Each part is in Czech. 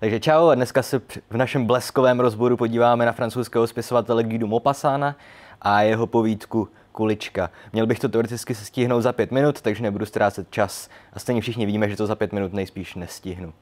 Takže čau a dneska se v našem bleskovém rozboru podíváme na francouzského spisovatele Guido Mopasána a jeho povídku Kulička. Měl bych to teoreticky se stihnout za pět minut, takže nebudu ztrácet čas a stejně všichni víme, že to za pět minut nejspíš nestihnu.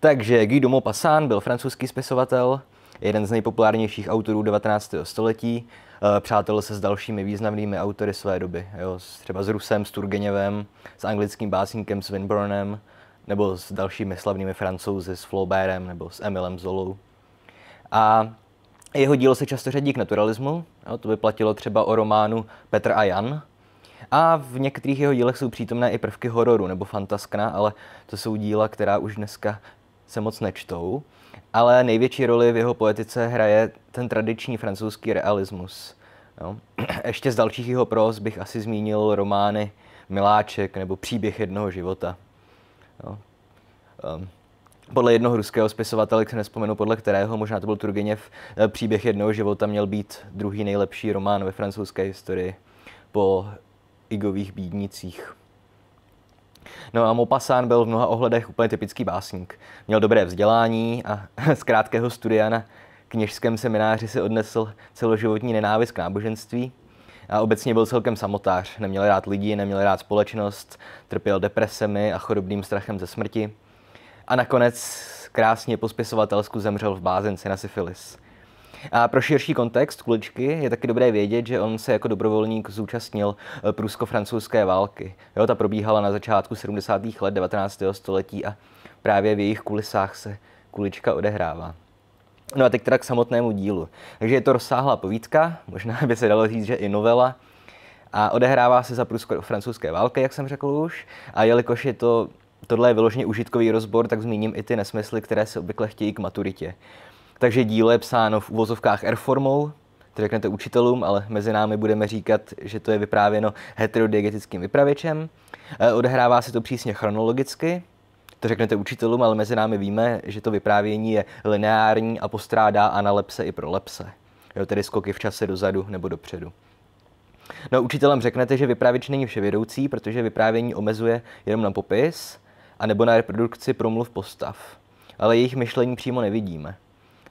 Takže Guido de byl francouzský spisovatel, jeden z nejpopulárnějších autorů 19. století. Eh, Přátel se s dalšími významnými autory své doby, jo, třeba s Rusem s Turgenevem, s anglickým básníkem Swinburnem, nebo s dalšími slavnými francouzi, s Flaubertem nebo s Emilem Zolou. A jeho dílo se často řadí k naturalismu, jo, to by platilo třeba o románu Petr a Jan. A v některých jeho dílech jsou přítomné i prvky hororu nebo fantaskna, ale to jsou díla, která už dneska se moc nečtou. Ale největší roli v jeho poetice hraje ten tradiční francouzský realismus. Jo. Ještě z dalších jeho pros bych asi zmínil romány Miláček nebo Příběh jednoho života. Jo. Um, podle jednoho ruského spisovatele, se nespomenu podle kterého, možná to byl Turgeněv, eh, příběh jednoho života měl být druhý nejlepší román ve francouzské historii po Igových bídnicích. No a Maupassant byl v mnoha ohledech úplně typický básník. Měl dobré vzdělání a z krátkého studia na kněžském semináři si odnesl celoživotní nenávist k náboženství – a obecně byl celkem samotář. Neměl rád lidi, neměl rád společnost, trpěl depresemi a chorobným strachem ze smrti. A nakonec krásně po spisovatelsku zemřel v bázenci na syfilis. A pro širší kontext Kuličky je taky dobré vědět, že on se jako dobrovolník zúčastnil eh, prusko-francouzské války. Jo, ta probíhala na začátku 70. let 19. století a právě v jejich kulisách se Kulička odehrává. No a teď teda k samotnému dílu. Takže je to rozsáhlá povídka, možná by se dalo říct, že i novela. A odehrává se za prusko-francouzské války, jak jsem řekl už. A jelikož je to, tohle je vyloženě užitkový rozbor, tak zmíním i ty nesmysly, které se obvykle chtějí k maturitě. Takže dílo je psáno v uvozovkách R-formou, to řeknete učitelům, ale mezi námi budeme říkat, že to je vyprávěno heterodiegetickým vypravěčem. E, odehrává se to přísně chronologicky, to řeknete učitelům, ale mezi námi víme, že to vyprávění je lineární a postrádá analepse i prolepse. Jo, tedy skoky v čase dozadu nebo dopředu. No, učitelem řeknete, že vyprávěč není vševědoucí, protože vyprávění omezuje jenom na popis a nebo na reprodukci promluv postav. Ale jejich myšlení přímo nevidíme.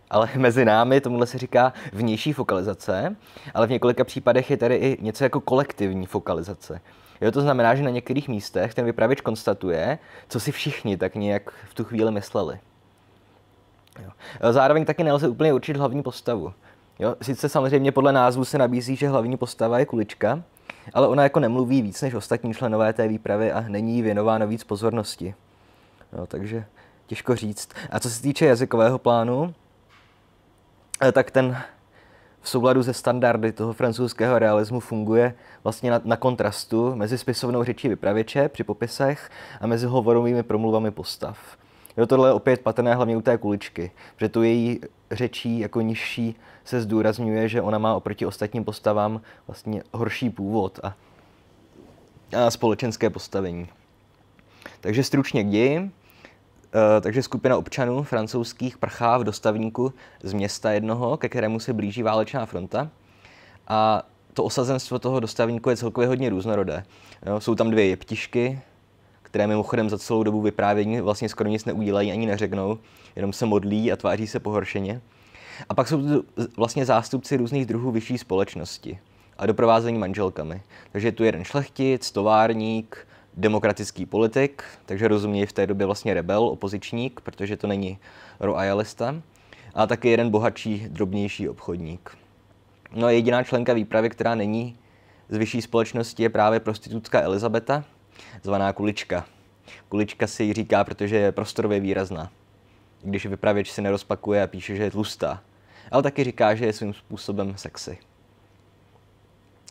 Ale mezi námi tomuhle se říká vnější fokalizace, ale v několika případech je tady i něco jako kolektivní fokalizace. Jo, to znamená, že na některých místech ten vypravěč konstatuje, co si všichni tak nějak v tu chvíli mysleli. Jo. E, zároveň taky nelze úplně určit hlavní postavu. Jo, sice samozřejmě podle názvu se nabízí, že hlavní postava je kulička, ale ona jako nemluví víc než ostatní členové té výpravy a není jí věnováno víc pozornosti. Jo, takže těžko říct. A co se týče jazykového plánu, e, tak ten v souladu ze standardy toho francouzského realismu funguje vlastně na, na kontrastu mezi spisovnou řečí vypravěče při popisech a mezi hovorovými promluvami postav. Jo, tohle je opět patrné hlavně u té kuličky, protože tu její řečí jako nižší se zdůrazňuje, že ona má oproti ostatním postavám vlastně horší původ a, a společenské postavení. Takže stručně k ději. Eh, takže skupina občanů francouzských prchá v dostavníku z města jednoho, ke kterému se blíží válečná fronta. A to osazenstvo toho dostavníku je celkově hodně různorodé. Jo, jsou tam dvě jeptišky, které mimochodem za celou dobu vyprávění vlastně skoro nic neudělají ani neřeknou, jenom se modlí a tváří se pohoršeně. A pak jsou tu vlastně zástupci různých druhů vyšší společnosti a doprovázení manželkami. Takže je tu jeden šlechtic, továrník, demokratický politik, takže rozumí v té době vlastně rebel, opozičník, protože to není royalista, a taky jeden bohatší, drobnější obchodník. No a jediná členka výpravy, která není z vyšší společnosti, je právě prostitutka Elizabeta, zvaná Kulička. Kulička si ji říká, protože je prostorově výrazná. Když vypravěč si nerozpakuje a píše, že je tlustá. Ale taky říká, že je svým způsobem sexy.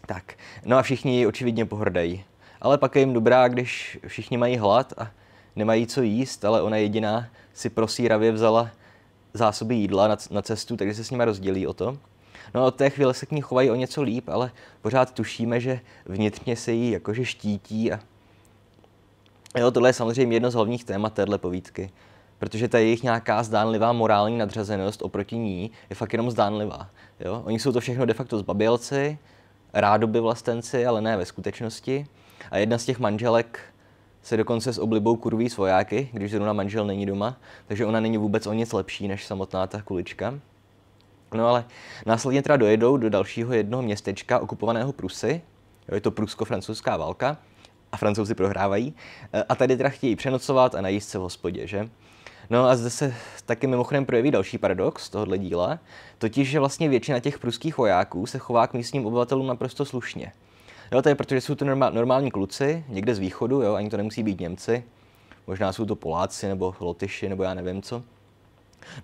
Tak, no a všichni ji očividně pohrdají ale pak je jim dobrá, když všichni mají hlad a nemají co jíst, ale ona jediná si prosíravě vzala zásoby jídla na, na cestu, takže se s nimi rozdělí o to. No a od té chvíle se k ní chovají o něco líp, ale pořád tušíme, že vnitřně se jí jakože štítí a jo, tohle je samozřejmě jedno z hlavních témat téhle povídky, protože ta jejich nějaká zdánlivá morální nadřazenost oproti ní je fakt jenom zdánlivá. Jo? Oni jsou to všechno de facto zbabělci, rádoby vlastenci, ale ne ve skutečnosti. A jedna z těch manželek se dokonce s oblibou kurví svojáky, když zrovna manžel není doma, takže ona není vůbec o nic lepší než samotná ta kulička. No ale následně teda dojedou do dalšího jednoho městečka okupovaného Prusy, jo, je to prusko-francouzská válka a francouzi prohrávají e, a tady teda chtějí přenocovat a najíst se v hospodě, že? No a zde se taky mimochodem projeví další paradox tohohle díla, totiž, že vlastně většina těch pruských vojáků se chová k místním obyvatelům naprosto slušně. Jo, to je proto, že jsou to normální kluci, někde z východu, jo, ani to nemusí být Němci, možná jsou to Poláci nebo Lotyši nebo já nevím co.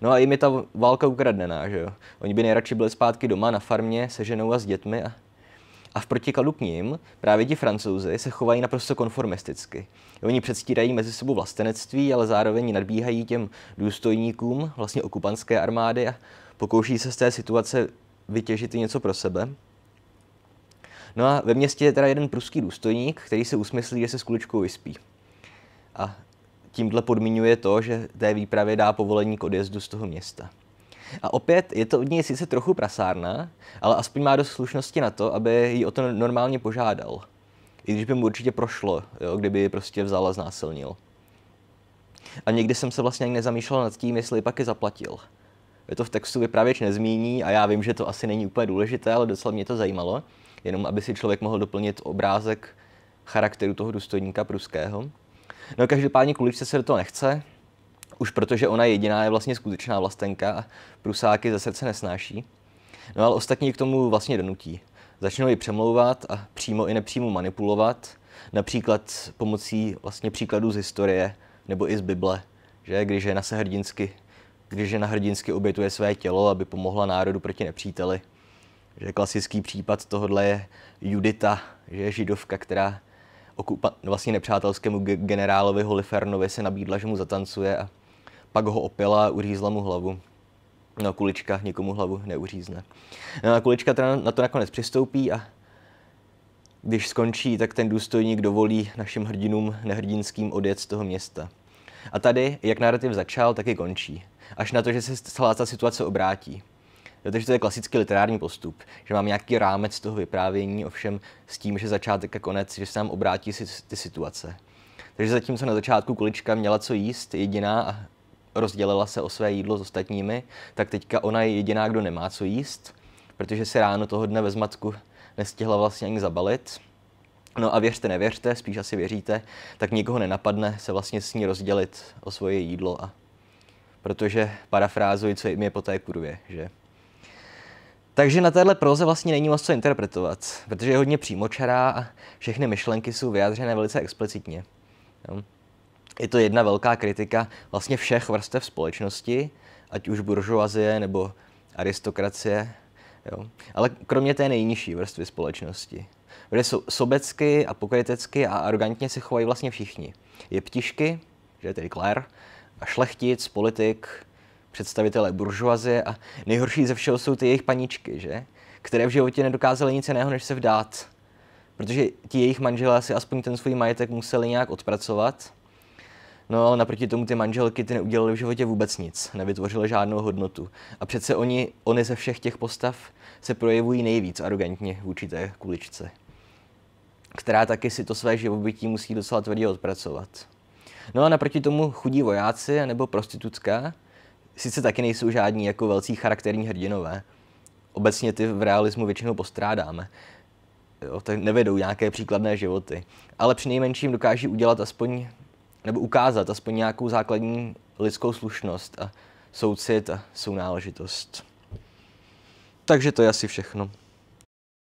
No a jim je ta válka ukradená, že jo. Oni by nejradši byli zpátky doma na farmě se ženou a s dětmi a, a v protikladu k ním právě ti francouzi se chovají naprosto konformisticky. Oni předstírají mezi sebou vlastenectví, ale zároveň nadbíhají těm důstojníkům vlastně okupantské armády a pokouší se z té situace vytěžit něco pro sebe. No a ve městě je teda jeden pruský důstojník, který si usmyslí, že se s kuličkou vyspí. A tímhle podmiňuje to, že té výpravě dá povolení k odjezdu z toho města. A opět je to od něj sice trochu prasárna, ale aspoň má dost slušnosti na to, aby ji o to normálně požádal. I když by mu určitě prošlo, jo, kdyby ji prostě vzal a znásilnil. A někdy jsem se vlastně ani nezamýšlel nad tím, jestli pak je zaplatil. Je to v textu vypravěč nezmíní a já vím, že to asi není úplně důležité, ale docela mě to zajímalo jenom aby si člověk mohl doplnit obrázek charakteru toho důstojníka pruského. No každopádně kuličce se do toho nechce, už protože ona jediná je vlastně skutečná vlastenka a prusáky ze srdce nesnáší. No ale ostatní k tomu vlastně donutí. Začnou ji přemlouvat a přímo i nepřímo manipulovat, například pomocí vlastně příkladů z historie nebo i z Bible, že když žena se hrdinsky, když žena hrdinsky obětuje své tělo, aby pomohla národu proti nepříteli, že klasický případ tohohle je Judita, že je židovka, která okupa- vlastně nepřátelskému generálovi Holifernovi se nabídla, že mu zatancuje a pak ho opila a uřízla mu hlavu. No, kulička nikomu hlavu neuřízne. No, a kulička teda na to nakonec přistoupí a když skončí, tak ten důstojník dovolí našim hrdinům nehrdinským odjet z toho města. A tady, jak narrativ začal, tak i končí. Až na to, že se celá ta situace obrátí. Jo, takže to je klasický literární postup, že mám nějaký rámec toho vyprávění, ovšem s tím, že začátek a konec, že se nám obrátí si, ty situace. Takže zatímco na začátku kulička měla co jíst jediná a rozdělila se o své jídlo s ostatními, tak teďka ona je jediná, kdo nemá co jíst, protože se ráno toho dne ve zmatku nestihla vlastně ani zabalit. No a věřte, nevěřte, spíš asi věříte, tak nikoho nenapadne se vlastně s ní rozdělit o svoje jídlo a protože parafrázuji, co jim je po té kurvě, že? Takže na téhle proze vlastně není moc co interpretovat, protože je hodně přímočará a všechny myšlenky jsou vyjádřené velice explicitně. Jo. Je to jedna velká kritika vlastně všech vrstev společnosti, ať už buržoazie nebo aristokracie, jo. ale kromě té nejnižší vrstvy společnosti. Kde jsou sobecky a pokrytecky a arrogantně se chovají vlastně všichni. Je ptišky, že je tedy Claire, a šlechtic, politik, představitelé buržuazie a nejhorší ze všeho jsou ty jejich paničky, že? Které v životě nedokázaly nic jiného, než se vdát. Protože ti jejich manželé si aspoň ten svůj majetek museli nějak odpracovat. No ale naproti tomu ty manželky ty neudělali v životě vůbec nic, nevytvořily žádnou hodnotu. A přece oni, oni ze všech těch postav se projevují nejvíc arrogantně vůči té kuličce, která taky si to své živobytí musí docela tvrdě odpracovat. No a naproti tomu chudí vojáci nebo prostitutka, sice taky nejsou žádní jako velcí charakterní hrdinové, obecně ty v realismu většinou postrádáme, jo, tak nevedou nějaké příkladné životy, ale při nejmenším dokáží udělat aspoň, nebo ukázat aspoň nějakou základní lidskou slušnost a soucit a sounáležitost. Takže to je asi všechno.